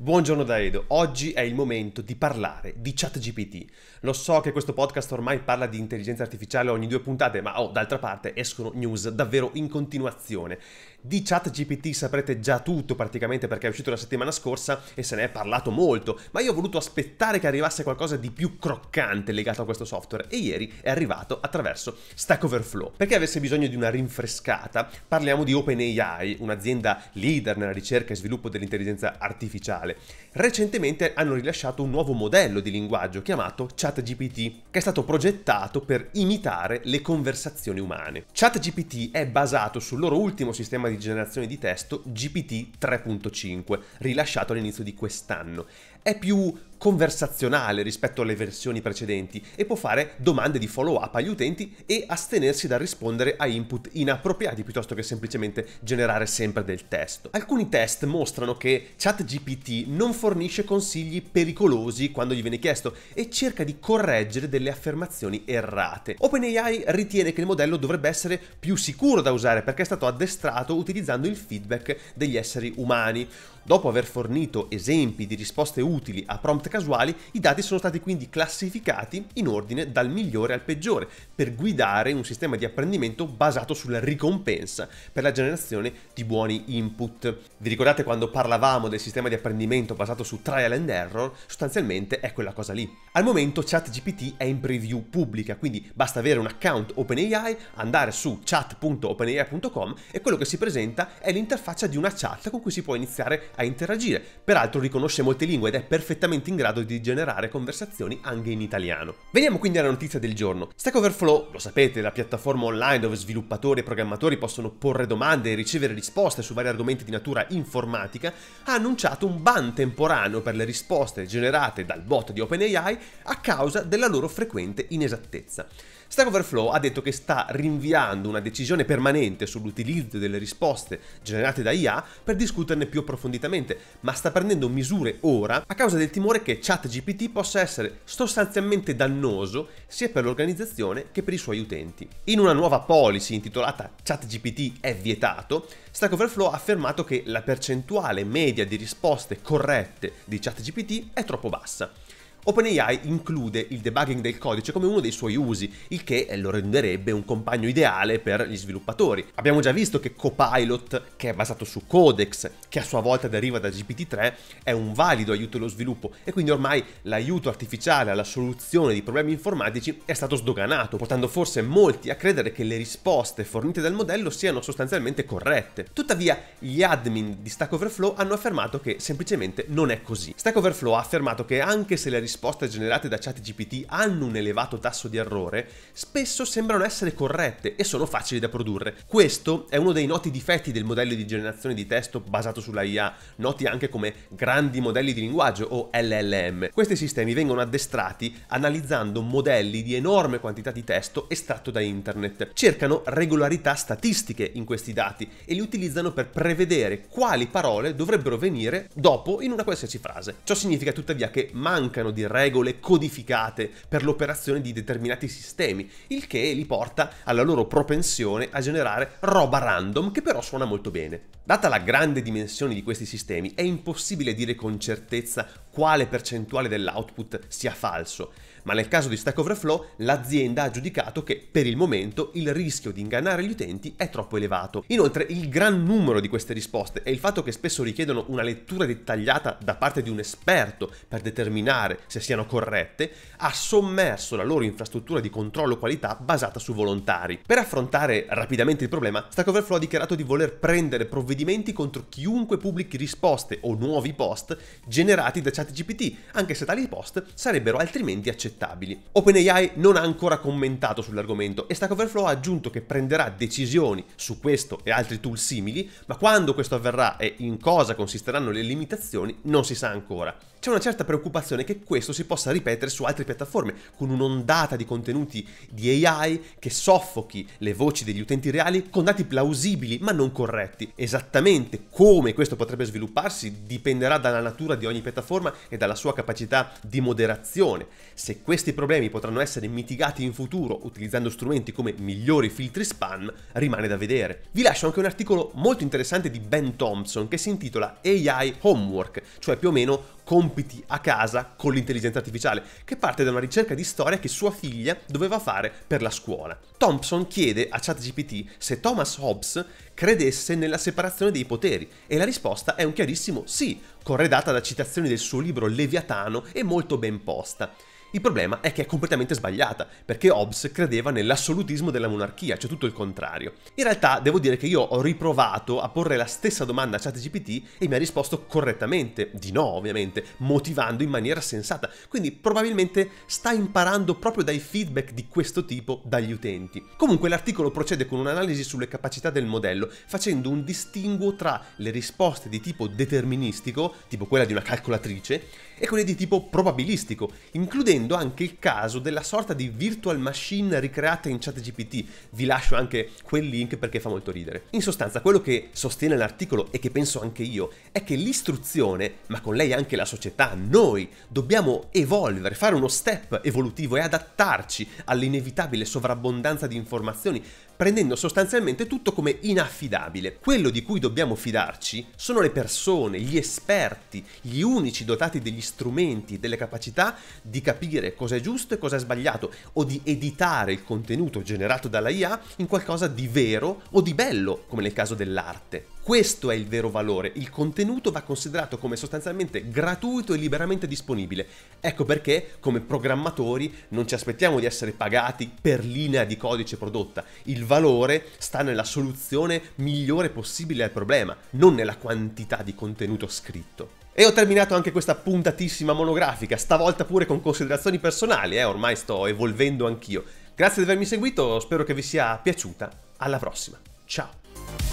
Buongiorno da Edo, oggi è il momento di parlare di ChatGPT. Lo so che questo podcast ormai parla di intelligenza artificiale ogni due puntate, ma oh, d'altra parte escono news davvero in continuazione. Di ChatGPT saprete già tutto praticamente perché è uscito la settimana scorsa e se ne è parlato molto, ma io ho voluto aspettare che arrivasse qualcosa di più croccante legato a questo software e ieri è arrivato attraverso Stack Overflow. Perché avesse bisogno di una rinfrescata, parliamo di OpenAI, un'azienda leader nella ricerca e sviluppo dell'intelligenza artificiale. Recentemente hanno rilasciato un nuovo modello di linguaggio chiamato ChatGPT, che è stato progettato per imitare le conversazioni umane. ChatGPT è basato sul loro ultimo sistema programma di generazione di testo GPT 3.5, rilasciato all'inizio di quest'anno è più conversazionale rispetto alle versioni precedenti e può fare domande di follow up agli utenti e astenersi dal rispondere a input inappropriati piuttosto che semplicemente generare sempre del testo. Alcuni test mostrano che ChatGPT non fornisce consigli pericolosi quando gli viene chiesto e cerca di correggere delle affermazioni errate. OpenAI ritiene che il modello dovrebbe essere più sicuro da usare perché è stato addestrato utilizzando il feedback degli esseri umani. Dopo aver fornito esempi di risposte utili a prompt casuali, i dati sono stati quindi classificati in ordine dal migliore al peggiore, per guidare un sistema di apprendimento basato sulla ricompensa per la generazione di buoni input. Vi ricordate quando parlavamo del sistema di apprendimento basato su trial and error? Sostanzialmente è quella cosa lì. Al momento ChatGPT è in preview pubblica, quindi basta avere un account OpenAI, andare su chat.openai.com e quello che si presenta è l'interfaccia di una chat con cui si può iniziare a interagire. Peraltro riconosce molte lingue ed è perfettamente in grado di generare conversazioni anche in italiano. Veniamo quindi alla notizia del giorno. Stack Overflow, lo sapete, la piattaforma online dove sviluppatori e programmatori possono porre domande e ricevere risposte su vari argomenti di natura informatica, ha annunciato un ban temporaneo per le risposte generate dal bot di OpenAI a causa della loro frequente inesattezza. Stack Overflow ha detto che sta rinviando una decisione permanente sull'utilizzo delle risposte generate da IA per discuterne più approfonditamente, ma sta prendendo misure ora a causa del timore che ChatGPT possa essere sostanzialmente dannoso sia per l'organizzazione che per i suoi utenti. In una nuova policy intitolata ChatGPT è vietato, Stack Overflow ha affermato che la percentuale media di risposte corrette di ChatGPT è troppo bassa OpenAI include il debugging del codice come uno dei suoi usi, il che eh, lo renderebbe un compagno ideale per gli sviluppatori. Abbiamo già visto che Copilot, che è basato su Codex, che a sua volta deriva da GPT-3, è un valido aiuto allo sviluppo e quindi ormai l'aiuto artificiale alla soluzione di problemi informatici è stato sdoganato, portando forse molti a credere che le risposte fornite dal modello siano sostanzialmente corrette. Tuttavia, gli admin di Stack Overflow hanno affermato che semplicemente non è così. Stack Overflow ha affermato che anche se le risposte risposte generate da ChatGPT hanno un elevato tasso di errore, spesso sembrano essere corrette e sono facili da produrre. Questo è uno dei noti difetti del modello di generazione di testo basato sulla IA, noti anche come grandi modelli di linguaggio o LLM. Questi sistemi vengono addestrati analizzando modelli di enorme quantità di testo estratto da internet. Cercano regolarità statistiche in questi dati e li utilizzano per prevedere quali parole dovrebbero venire dopo in una qualsiasi frase. Ciò significa tuttavia che mancano di di regole codificate per l'operazione di determinati sistemi, il che li porta alla loro propensione a generare roba random che però suona molto bene. Data la grande dimensione di questi sistemi, è impossibile dire con certezza quale percentuale dell'output sia falso, ma nel caso di Stack Overflow l'azienda ha giudicato che per il momento il rischio di ingannare gli utenti è troppo elevato. Inoltre il gran numero di queste risposte e il fatto che spesso richiedono una lettura dettagliata da parte di un esperto per determinare se siano corrette, ha sommerso la loro infrastruttura di controllo qualità basata su volontari. Per affrontare rapidamente il problema, Stack Overflow ha dichiarato di voler prendere provvedimenti contro chiunque pubblichi risposte o nuovi post generati da ChatGPT, anche se tali post sarebbero altrimenti accettabili. OpenAI non ha ancora commentato sull'argomento e Stack Overflow ha aggiunto che prenderà decisioni su questo e altri tool simili, ma quando questo avverrà e in cosa consisteranno le limitazioni non si sa ancora. C'è una certa preoccupazione che questo questo si possa ripetere su altre piattaforme, con un'ondata di contenuti di AI che soffochi le voci degli utenti reali con dati plausibili ma non corretti. Esattamente come questo potrebbe svilupparsi dipenderà dalla natura di ogni piattaforma e dalla sua capacità di moderazione. Se questi problemi potranno essere mitigati in futuro utilizzando strumenti come migliori filtri spam, rimane da vedere. Vi lascio anche un articolo molto interessante di Ben Thompson che si intitola AI Homework, cioè più o meno compiti a casa con l'intelligenza artificiale, che parte da una ricerca di storia che sua figlia doveva fare per la scuola. Thompson chiede a ChatGPT se Thomas Hobbes credesse nella separazione dei poteri e la risposta è un chiarissimo sì, corredata da citazioni del suo libro Leviatano e molto ben posta. Il problema è che è completamente sbagliata, perché Hobbes credeva nell'assolutismo della monarchia, cioè tutto il contrario. In realtà devo dire che io ho riprovato a porre la stessa domanda a ChatGPT e mi ha risposto correttamente, di no ovviamente, motivando in maniera sensata. Quindi probabilmente sta imparando proprio dai feedback di questo tipo dagli utenti. Comunque l'articolo procede con un'analisi sulle capacità del modello, facendo un distinguo tra le risposte di tipo deterministico, tipo quella di una calcolatrice, e quelle di tipo probabilistico, includendo essendo anche il caso della sorta di virtual machine ricreata in ChatGPT. Vi lascio anche quel link perché fa molto ridere. In sostanza, quello che sostiene l'articolo e che penso anche io è che l'istruzione, ma con lei anche la società, noi dobbiamo evolvere, fare uno step evolutivo e adattarci all'inevitabile sovrabbondanza di informazioni prendendo sostanzialmente tutto come inaffidabile. Quello di cui dobbiamo fidarci sono le persone, gli esperti, gli unici dotati degli strumenti, e delle capacità di capire cosa è giusto e cosa è sbagliato, o di editare il contenuto generato dalla IA in qualcosa di vero o di bello, come nel caso dell'arte. Questo è il vero valore, il contenuto va considerato come sostanzialmente gratuito e liberamente disponibile. Ecco perché come programmatori non ci aspettiamo di essere pagati per linea di codice prodotta. Il valore sta nella soluzione migliore possibile al problema, non nella quantità di contenuto scritto. E ho terminato anche questa puntatissima monografica, stavolta pure con considerazioni personali, eh, ormai sto evolvendo anch'io. Grazie di avermi seguito, spero che vi sia piaciuta. Alla prossima. Ciao.